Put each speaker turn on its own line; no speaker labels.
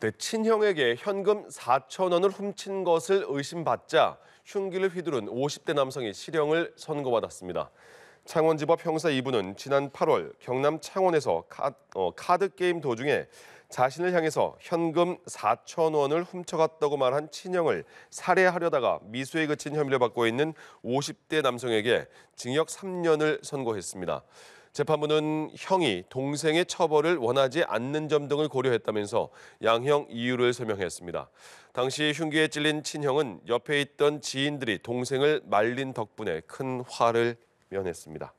네, 친형에게 현금 4천 원을 훔친 것을 의심받자 흉기를 휘두른 50대 남성이 실형을 선고받았습니다. 창원지법 형사 2부는 지난 8월 경남 창원에서 카, 어, 카드 게임 도중에 자신을 향해서 현금 4천 원을 훔쳐갔다고 말한 친형을 살해하려다가 미수에 그친 혐의를 받고 있는 50대 남성에게 징역 3년을 선고했습니다. 재판부는 형이 동생의 처벌을 원하지 않는 점 등을 고려했다면서 양형 이유를 설명했습니다. 당시 흉기에 찔린 친형은 옆에 있던 지인들이 동생을 말린 덕분에 큰 화를 면했습니다.